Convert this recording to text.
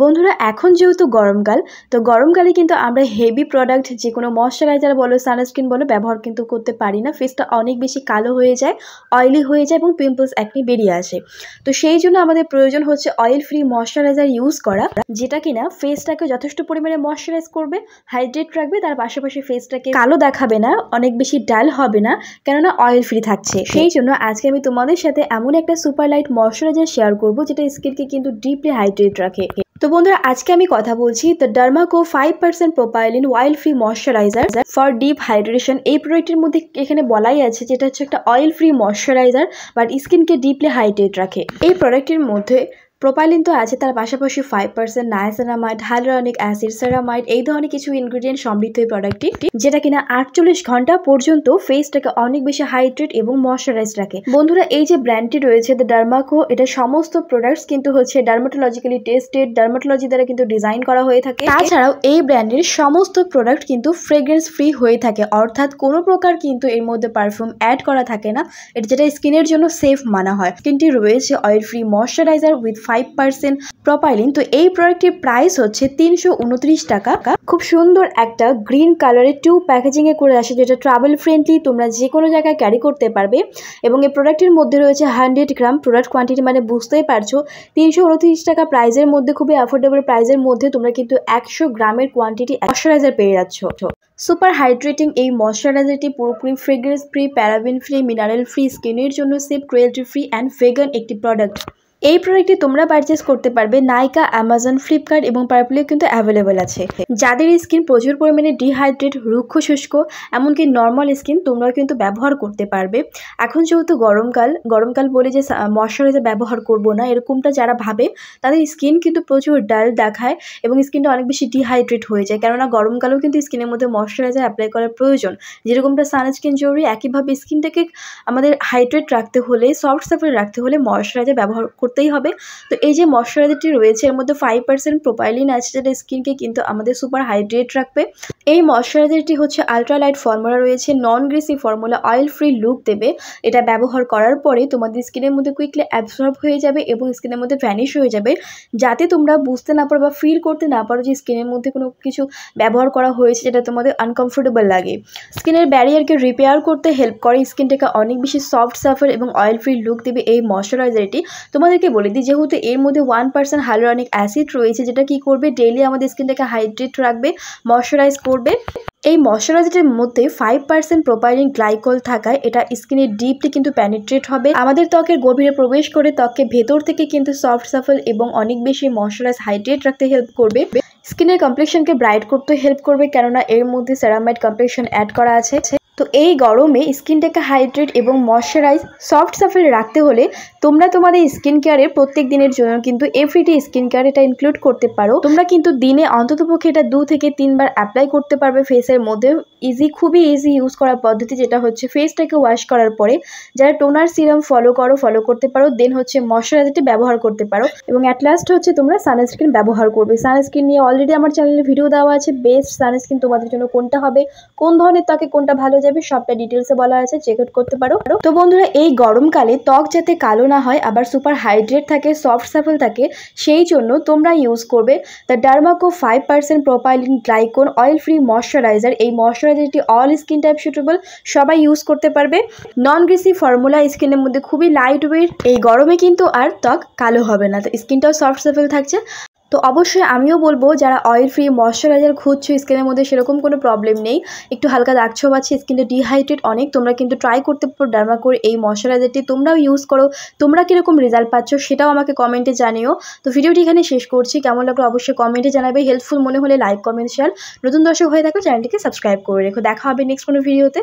বন্ধুরা এখন যেহেতু গরমকাল তো গরমকালে কিন্তু আমরা হেভি প্রোডাক্ট যে কোনো ময়শ্চারাইজার বলো সানস্ক্রিন বলো ব্যবহার কিন্তু করতে পারি না ফেসটা অনেক বেশি কালো হয়ে যায় অয়েলি হয়ে যায় এবং পিম্পলস একটি বেরিয়ে আসে তো সেই জন্য আমাদের প্রয়োজন হচ্ছে অয়েল ফ্রি ময়শ্চারাইজার ইউজ করা যেটা কিনা ফেসটাকে যথেষ্ট পরিমাণে ময়শ্চারাইজ করবে হাইড্রেট রাখবে তার পাশাপাশি ফেসটাকে কালো দেখাবে না অনেক বেশি ডাল হবে না কেননা অয়েল ফ্রি থাকছে সেই জন্য আজকে আমি তোমাদের সাথে এমন একটা সুপার লাইট ময়শ্চারাইজার শেয়ার করবো যেটা স্কিনকে কিন্তু ডিপলি হাইড্রেট রাখে তো বন্ধুরা আজকে আমি কথা বলছি the Dermaco five percent propylene oil free moisturiser for deep hydration এই প্রোডাক্টের মধ্যে এখানে বলাই আছে যেটা হচ্ছে একটা অয়েল ফ্রি ময়শ্চারাইজার বাট স্কিনকে ডিপলি হাইড্রেট রাখে এই প্রোডাক্টের মধ্যে প্রোপাইলিন তো আছে তার পাশাপাশি five percent niacinamide hyaluronic acid ceramide এই ধরনের কিছু ইনগ্রিডিয়েন্ট সমৃদ্ধ এই প্রোডাক্টটি যেটা কিনা আটচল্লিশ ঘন্টা পর্যন্ত ফেসটাকে অনেক বেশি হাইড্রেট এবং ময়শ্চারাইজ রাখে বন্ধুরা এই যে ব্র্যান্ডটি রয়েছে দ্য ডার্মাকো এটা সমস্ত প্রোডাক্টস কিন্তু হচ্ছে ডার্মাটোলজিক্যালি টেস্টেড ডার্মাটোলজি দ্বারা কিন্তু ডিজাইন করা হয়ে থাকে তাছাড়াও এই ব্র্যান্ডের সমস্ত প্রোডাক্ট কিন্তু ফ্রেগ্রেন্স ফ্রি হয়ে থাকে অর্থাৎ কোনো প্রকার কিন্তু এর মধ্যে পারফিউম অ্যাড করা থাকে না এটা যেটা স্কিনের জন্য সেফ মানা হয় কিন্তু রয়েছে oil free moisturiser with five percent propylene তো এই প্রোডাক্টটির প্রাইস হচ্ছে তিনশো টাকা খুব সুন্দর একটা গ্রিন কালারের টু প্যাকেজিংয়ে করে আসে যেটা ট্রাভেল ফ্রেন্ডলি তোমরা যে কোনো জায়গায় ক্যারি করতে পারবে এবং এই প্রোডাক্টের মধ্যে রয়েছে হান্ড্রেড গ্রাম প্রোডাক্ট কোয়ান্টিটি মানে বুঝতেই পারছো তিনশো উনত্রিশ টাকা প্রাইজের মধ্যে খুবই অ্যাফোর্ডেবল প্রাইজের মধ্যে তোমরা কিন্তু একশো গ্রামের কোয়ান্টিটি ময়শ্চারাইজার পেয়ে যাচ্ছ সুপার হাইড্রেটিং এই ময়শ্চারাইজারটি পুরোপুরি fragrance free paraben free mineral free স্কিনের জন্য safe cruelty free and vegan একটি প্রোডাক্ট এই প্রোডাক্টটি তোমরা পারচেস করতে পারবে নাইকা অ্যামাজন ফ্লিপকার্ট এবং পার্পলিও কিন্তু অ্যাভেলেবেল আছে যাদের স্কিন প্রচুর পরিমাণে ডিহাইড্রেট রুক্ষ শুষ্ক এমনকি নর্মাল স্কিন তোমরাও কিন্তু ব্যবহার করতে পারবে এখন যেহেতু গরমকাল গরমকাল বলে যে ময়শ্চারাইজার ব্যবহার করব না এরকমটা যারা ভাবে তাদের স্কিন কিন্তু প্রচুর ডাল দেখায় এবং স্কিনটা অনেক বেশি ডিহাইড্রেট হয়ে যায় কেননা গরমকালেও কিন্তু স্কিনের মধ্যে ময়শ্চারাইজার অ্যাপ্লাই করার প্রয়োজন যেরকমটা সানস্ক্রিন জরুরি একইভাবে স্কিনটাকে আমাদের হাইড্রেট রাখতে হলে সফট সাফট রাখতে হলে ময়শ্চারাইজার ব্যবহার করতেই হবে তো এই যে ময়শ্চারাইজারটি রয়েছে এর মধ্যে ফাইভ পার্সেন্ট প্রোপাইলিন আছে যেটা স্কিনকে কিন্তু আমাদের সুপার হাইড্রেট রাখবে এই ময়শ্চারাইজারটি হচ্ছে আলট্রালাইট ফর্মুলা রয়েছে non greasy formula oil free look দেবে এটা ব্যবহার করার পরে তোমাদের স্কিনের মধ্যে কুইকলি অ্যাবসর্ব হয়ে যাবে এবং স্কিনের মধ্যে ভ্যানিশ হয়ে যাবে যাতে তোমরা বুঝতে না পারো বা ফিল করতে না পারো যে স্কিনের মধ্যে কোনো কিছু ব্যবহার করা হয়েছে যেটা তোমাদের আনকমফোর্টেবল লাগে স্কিনের ব্যারিয়ারকে রিপেয়ার করতে হেল্প করে স্কিনটাকে অনেক বেশি সফট সাফার এবং অয়েল ফ্রি লুক দেবে এই ময়শ্চারাইজারটি তোমাদেরকে বলে দিই যেহেতু এর মধ্যে ওয়ান পার্সেন্ট হাইলোরনিক অ্যাসিড রয়েছে যেটা কি করবে ডেইলি আমাদের স্কিনটাকে হাইড্রেট রাখবে ময়শ্চারাইজ করবে করবে এই ময়শ্চারাইজারের মধ্যে ফাইভ পার্সেন্ট প্রোপাইলিন গ্লাইকল থাকায় এটা স্কিনে ডিপলি কিন্তু প্যানিট্রেট হবে আমাদের ত্বকের গভীরে প্রবেশ করে ত্বককে ভেতর থেকে কিন্তু সফট সাফল এবং অনেক বেশি ময়শ্চারাইজ হাইড্রেট রাখতে হেল্প করবে স্কিনের কমপ্লেকশনকে ব্রাইট করতে হেল্প করবে কেননা এর মধ্যে সেরামাইট কমপ্লেকশন অ্যাড করা আছে তো এই গরমে স্কিনটাকে হাইড্রেট এবং ময়শ্চারাইজ সফট সাফেল রাখতে হলে তোমরা তোমাদের স্কিন কেয়ারের প্রত্যেক দিনের জন্য কিন্তু এভরিডে স্কিন কেয়ার এটা ইনক্লুড করতে পারো তোমরা কিন্তু দিনে অন্ততপক্ষে এটা দু থেকে তিনবার অ্যাপ্লাই করতে পারবে ফেসের মধ্যে ইজি খুবই ইজি ইউজ করার পদ্ধতি যেটা হচ্ছে ফেসটাকে ওয়াশ করার পরে যারা টোনার সিরাম ফলো করো ফলো করতে পারো দেন হচ্ছে ময়শ্চারাইজারটি ব্যবহার করতে পারো এবং অ্যাট লাস্ট হচ্ছে তোমরা সানস্ক্রিন ব্যবহার করবে সানস্ক্রিন নিয়ে অলরেডি আমার চ্যানেলে ভিডিও দেওয়া আছে বেস্ট সানস্ক্রিন তোমাদের জন্য কোনটা হবে কোন ধরনের তাকে কোনটা ভালো যাবে যাবে সবটা ডিটেলসে বলা আছে চেক আউট করতে পারো তো বন্ধুরা এই গরমকালে ত্বক যাতে কালো না হয় আবার সুপার হাইড্রেট থাকে সফট সাফল থাকে সেই জন্য তোমরা ইউজ করবে the Dermaco five percent propylene glycol oil free moisturiser এই ময়শ্চারাইজারটি অল স্কিন টাইপ সুটেবল সবাই ইউজ করতে পারবে নন গ্রিসি ফর্মুলা স্কিনের মধ্যে খুবই লাইট ওয়েট এই গরমে কিন্তু আর ত্বক কালো হবে না তো স্কিনটাও সফট সাফল থাকছে তো অবশ্যই আমিও বলবো যারা অয়েল ফ্রি ময়শ্চারাইজার খুঁজছো স্কিনের মধ্যে সেরকম কোনো প্রবলেম নেই একটু হালকা দাগছ পাচ্ছি স্কিনটা ডিহাইড্রেট অনেক তোমরা কিন্তু ট্রাই করতে পারো করে এই ময়শ্চারাইজারটি তোমরাও ইউজ করো তোমরা কীরকম রেজাল্ট পাচ্ছ সেটাও আমাকে কমেন্টে জানিও তো ভিডিওটি এখানে শেষ করছি কেমন লাগলো অবশ্যই কমেন্টে জানাবে হেল্পফুল মনে হলে লাইক কমেন্ট শেয়ার নতুন দর্শক হয়ে থাকো চ্যানেলটিকে সাবস্ক্রাইব করে রেখো দেখা হবে নেক্সট কোনো ভিডিওতে